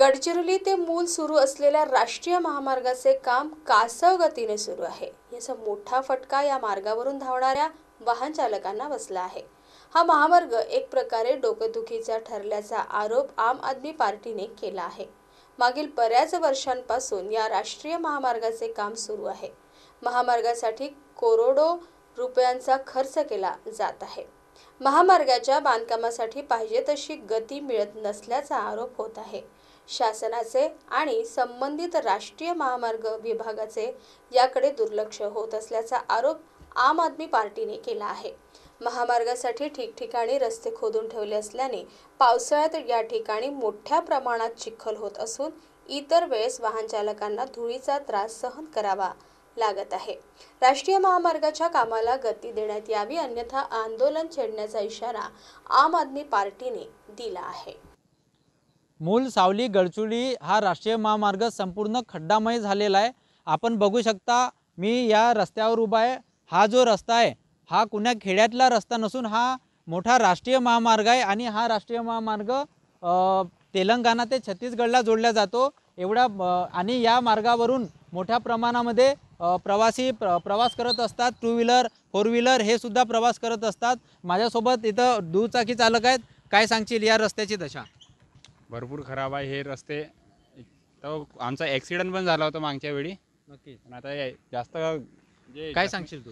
गडचिरोली ते मूल सुरू असलेल्या राष्ट्रीय महामार्गाचे काम कासव गतीने सुरू आहे याचा मोठा फटका या मार्गावरून धावणाऱ्या वाहन चालकांना बसला आहे हा महामार्ग एक प्रकारे डोकदुखीचा ठरल्याचा आरोप आम आदमी पार्टीने केला आहे मागील बऱ्याच वर्षांपासून या राष्ट्रीय महामार्गाचे काम सुरू आहे महामार्गासाठी कोरोडो रुपयांचा खर्च केला जात आहे महामार्गाच्या बांधकामासाठी पाहिजे तशी गती मिळत नसल्याचा आरोप होत आहे शासनाचे आणि संबंधित राष्ट्रीय महामार्ग विभागाचे याकडे दुर्लक्ष होत असल्याचा आरोप आम आदमी पार्टीने केला आहे महामार्गासाठी ठिकठिकाणी रस्ते खोदून ठेवले असल्याने पावसाळ्यात या ठिकाणी मोठ्या प्रमाणात चिखल होत असून इतर वेळेस वाहनचालकांना चालकांना धुळीचा त्रास सहन करावा लागत आहे राष्ट्रीय महामार्गाच्या कामाला गती देण्यात यावी अन्यथा आंदोलन छेडण्याचा इशारा आम आदमी पार्टीने दिला आहे मूल सावली गडचुली हा राष्ट्रीय महामार्ग संपूर्ण खड्डामय झालेला आहे आपण बघू शकता मी या रस्त्यावर उभा आहे हा जो रस्ता आहे हा कुण्या खेड्यातला रस्ता नसून हा मोठा राष्ट्रीय महामार्ग आहे आणि हा राष्ट्रीय महामार्ग तेलंगणा ते छत्तीसगडला जोडला जातो एवढा आणि या मार्गावरून मोठ्या प्रमाणामध्ये प्रवासी प्र प्रवास करत असतात टू व्हीलर फोर व्हीलर हे सुद्धा प्रवास करत असतात माझ्यासोबत इथं दुचाकी चालक आहेत काय सांगशील या रस्त्याची दशा भरपूर खराब आहे हे रस्ते तर आमचा ॲक्सिडंट पण झाला होता मागच्या वेळी नक्की पण आता जास्त काय सांगशील तू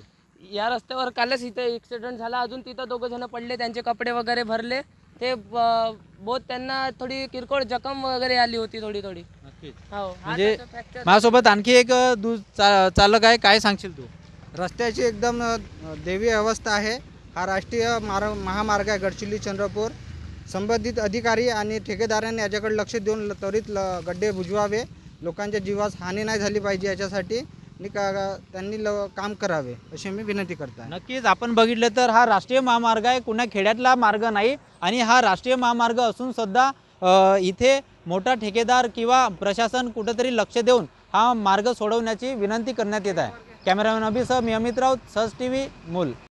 या रस्त्यावर कालच इथे ॲक्सिडेंट झाला अजून तिथं दोघं जण पडले त्यांचे कपडे वगैरे भरले ते बोध बहुत त्यांना थोडी किरकोळ जखम वगैरे आली होती थोडी थोडी हो, म्हणजे माझ्यासोबत आणखी एक दूध चालक आहे काय सांगशील तू रस्त्याची एकदम देवी अवस्था आहे हा राष्ट्रीय मार्ग महामार्ग आहे गडचिल्ली चंद्रपूर संबंधित अधिकारी आणि ठेकेदारांनी याच्याकडे लक्ष देऊन त्वरित ल गड्डे बुजवावे लोकांच्या जीवास हानी नाही झाली पाहिजे याच्यासाठी आणि का त्यांनी ल काम करावे अशी मी विनंती करता नक्कीच आपण बघितलं तर हा राष्ट्रीय महामार्ग आहे कुणा खेड्यातला मार्ग नाही आणि हा राष्ट्रीय महामार्ग असून सुद्धा इथे मोठा ठेकेदार किंवा प्रशासन कुठंतरी लक्ष देऊन हा मार्ग सोडवण्याची विनंती करण्यात येत आहे कॅमेरामॅन अभिसह मी अमित राऊत सज टी व्ही मूल